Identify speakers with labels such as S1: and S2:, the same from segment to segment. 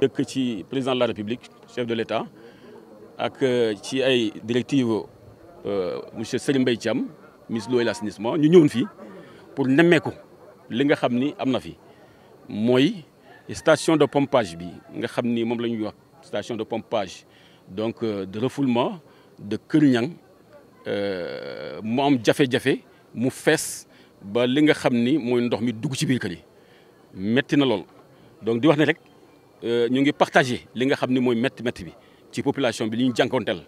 S1: que ci président de la république chef de l'État, état ak euh, ci ay directive euh, monsieur Serigne Mbaye Thiam ministre de l'assainissement ñu ñëwoon fii pour nemmeeku li nga xam ni am na fi mooy station de pompage bi nga xamni mom moom la wax station de pompage donc euh, de refoulement de Kër euh mu am jafé jafé mu fess ba li nga xamni moy ndox mi dugg ci biir kër yi metti na lool donc di wax ne rek. Euh, ñu ngi partagé li nga xam ni mooy métti métti bi ci population bi li ñu jànkoonteel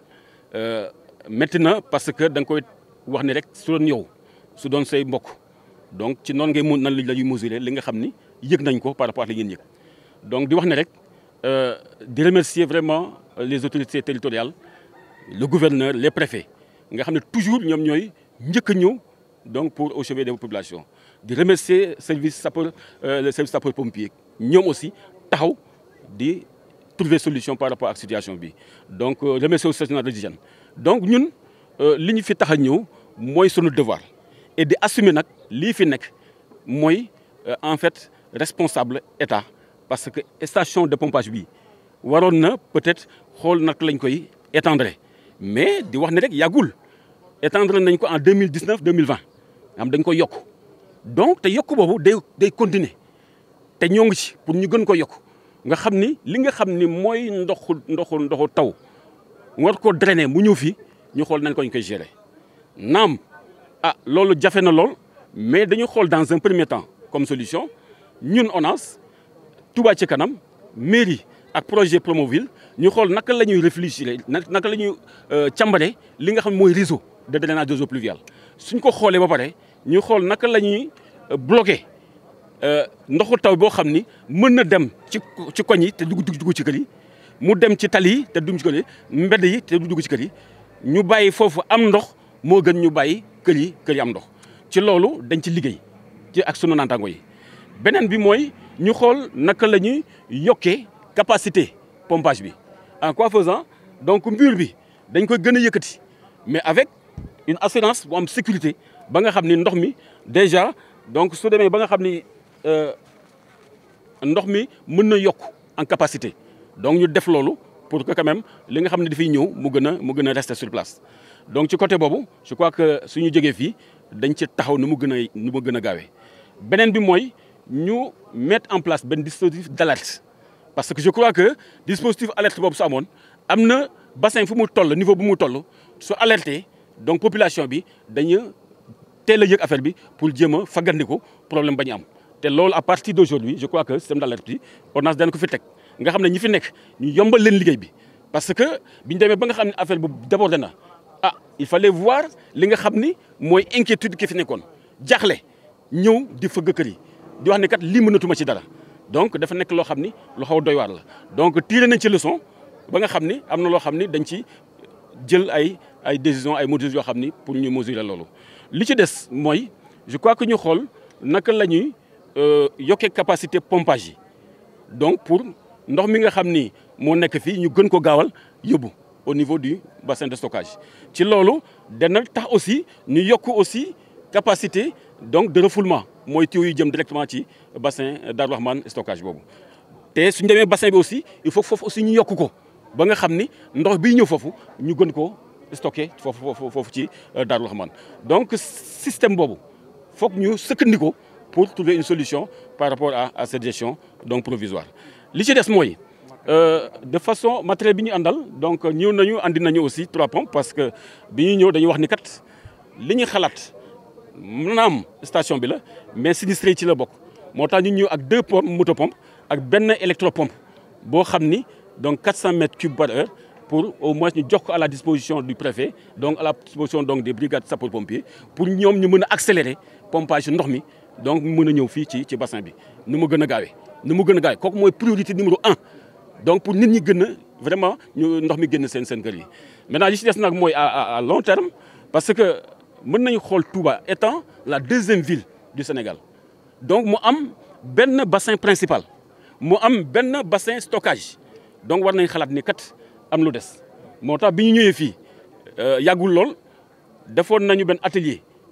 S1: euh, métti na parce que da nga koy wax ni rek su doon yow su doon say mbokk donc ci noonu ngay mun nan la ñuy mesurer li nga xam ni yëg nañ ko par rapport ak li ngeen yëg donc di wax ne rek euh, di remercier vraiment les autorités territoriales le gouverneur les préfets nga xam toujours ñoom ñooy njëkk a donc pour au chevet des populations di remercier service sapeur le service sapeur pompier ñoom aussi taxaw de trouver solution par rapport à ak situation bi donc euh, remercier au service national de l'hygiène donc nous, euh, ce ñu fi tax a devoir et de assumer nag lii fi nekk euh, en fait responsable état parce que station de pompage bi waroon peut-être xool nag lañ koy étendre mais di wax a rek yàggul étendre nañ ko en 2019-2020. dix neuf deux mille vingt am dañ koy donc te yokk boobu day continuer te ñoo ci pour ñu gën ko nga xamni li nga xamni moy mooy ndoxu ndoxu ndoxu taw war ko drainer mu ñu fi ñu xol nañ ko koy gérer nam ah loolu jafe na lool mais dañu xol dans un premier temps comme solution ñun ONAS Touba ci kanam mairie ak projet Promoville ñu xol naka lañuy réfléchir naka lañuy euh, chambalé li nga xam moy réseau de drainage des eaux pluviales suñ ko xolé ba paré ñu xol naka lañuy euh, bloquer euh, ndoxu taw bo xamni meuna dem ci ci koñi te dug dug dug ci kër yi mu dem ci tali te dum ci kër yi mbedd yi te dug ci kër yi ñu bayyi fofu am ndox mo gën ñu bayyi kër yi kër yi am ndox ci lolu dañ ci liggey ci ak sunu nantango yi. benen bi moy ñu xol naka lañuy ñuy capacité pompage bi en quoi faisant donc mur bi dañ koy gëna yëkëti mais avec une assurance bu am sécurité ba nga xamni ni ndox mi déjà donc su demee ba nga xamni euh, ndox mi mën na yokk en capacité donc ñu def loolu pour que quand même li nga xam ne dafay ñëw mu gën a mu gën a rester sur place donc ci côté boobu je crois que suñu jógee fii dañ ci taxaw nu mu gën a nu mu gën a gaawee beneen bi mooy ñu mettre en place benn dispositif d' alerte parce que je crois que dispositif alerte boobu su amoon am na bassin fu mu toll niveau bu mu toll su alerté donc population bi dañu teel a yëg affaire bi pour jéem a faggandiku problème ba am Tel loolu à partir d'aujourd'hui je crois que système d'alerte on ordonnance dana ko fi teg nga xam ne ñi fi nekk ñu yombal leen liggéey bi parce que bi ñu demee ba nga xam ne affaire bu débordé na ah il fallait voir li nga xam ni inquiétude ki fi nekkoon jaaxle ñëw di fëgg kër yi di wax ne kat lii mënatuma ci dara donc dafa nekk loo xam ni xaw doy waar la donc tiré nañ ci leçon ba nga xam ni am na loo xam ni dañ ci jël ay ay décision ay mesures yoo xam pour ñu mesurer loolu li ci des mooy je crois que ñu xool naka la ñuy euh, yokkee capacité pompage donc pour ndox mi nga xam ni moo nekk ñu gën ko au niveau du bassin de stockage ci loolu dana tax aussi ñu yokk aussi capacité donc de refoulement moi tuyaux yu jëm directement ci bassin Darou stockage stockage boobu te suñu demee bassin bi aussi il faut aussi ñu yokk ko ba nga xamni ndox bi ñëw fofu ñu gën ko stocké fofu fofu ci euh, Darou donc système bobu foog ñu sëkkandi ko pour trouver une solution par rapport à, cette gestion donc provisoire li est des euh, de façon matérielle bi ñu donc aussi trois pompes parce que nous avons quatre. dañuy wax ni kat li station bi mais sinistré ci la bokk moo nous ñu deux pompes motopompes et une électropompe boo xam donc 400 mètres cubes par heure pour au moins nous jox à la disposition du préfet donc à la disposition donc des brigades sapeurs pompiers pour ñoom ñu accélérer accélérer pompage ndox donc mu mën a ñëw ci ci bassin bi nu mu gëna gaawé nu mu gëna gaay kok moy priorité numéro un donc pour nit ñi gëna vraiment ñu ndox mi gëna seen seen kër yi maintenant li ci dess nak moy à à long terme parce que mën nañu xol Touba étant la deuxième ville du Sénégal donc mu am ben bassin principal mu am ben bassin stockage donc war nañ xalat ni kat am lu dess motax bi ñu fi euh, yagul lool defoon nañu ben atelier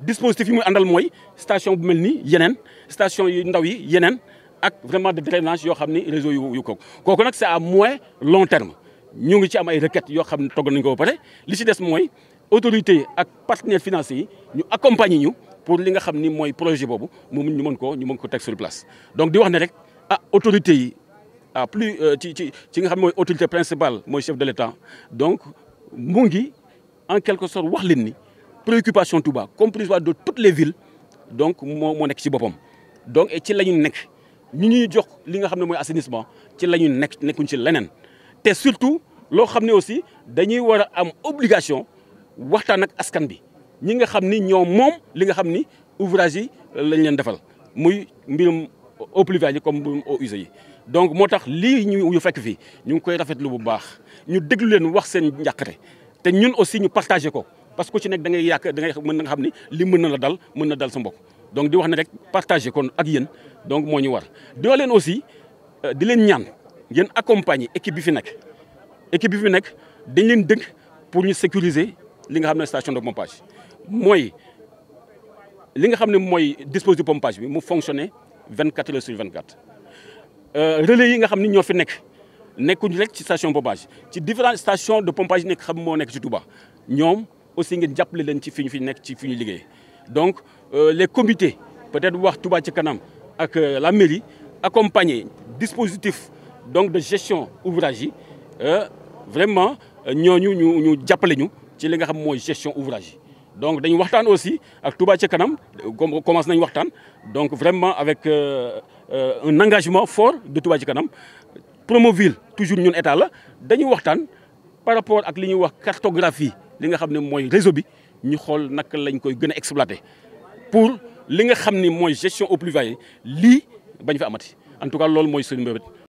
S1: dispositif yi muy àndal station bu melni yenen station yu ndaw yi yenen ak vraiment de drainage yo xamni réseau yu yu kooku nak c'est à moyen long terme ñu ngi ci am ay requêtes yo xamni togn nañ ko ba li ci dess moy autorité ak partenaires financiers ñu accompagner ñu pour li nga xamni moy projet bobu mu ñu mën ko ñu mën ko tek sur place donc di wax ne rek ah autorité yi ah plus euh, ci ci ci nga xam moy autorité principale moy chef de l'État donc mu ngi en quelque sorte wax leen ni préoccupation Touba comprise waa de toutes les villes donc mon moo nekk ci donc et ci là ñu nekk ñu ñuy jox li nga xam ne là assainissement ci la ñu nekk nekkuñ ci surtout lo xamné aussi dañuy wara am obligation waxtan ak askan bi ñi nga xam ni ñoo moom li nga xam ni ouvrage yi lañ leen defal muy mbirum au pluviales yi comme au eaux yi donc motax li lii ñu ñu fekk fi ñu koy rafet lu bu baax ñu déglu leen wax seen njàqare té ñun aussi ñu partager ko parce que ku ci nekk da ngay yak da ngay mën nga xamni li mën na la dal mën na dal sa mbokk donc di wax ne rek partager kon ak yéen donc moo ñu war do len aussi euh, di len ñaan ngeen accompagner équipe bi fi nek équipe bi fi nek dañ leen dënk pour ñu sécuriser li nga xam station de pompage moy li nga xam moy mooy dispositif pompage bi mu fonctionner 24 heures sur 24 euh, relais yi nga xamni ne ñoo fi nek nekkuñu rek ci station pompage ci différentes stations de pompage nek xam mo nek ci Touba ñom aussi ngeen jàppale len ci fi ñu fi nekk ci fiñu ñu liggéey donc euh, les comités peut-être wax Touba ci kanam ak euh, la mairie accompagner dispositif donc de gestion ouvrage euh vraiment euh, ñoñu ñu ñu jàppale ñu ci li nga xam moy gestion ouvrage donc dañu waxtaan aussi ak Touba ci kanam commence nañ waxtaan donc vraiment avec un engagement fort de Touba ci kanam Promoville toujours ñun état la dañu waxtaan par rapport ak li ñuy wax cartographie li nga xam ne réseau bi ñu xool naka lañ koy gën a exploiter pour li nga xam ni gestion au pluviales lii bañ fa amati en tout cas loolu mooy suñu mbébét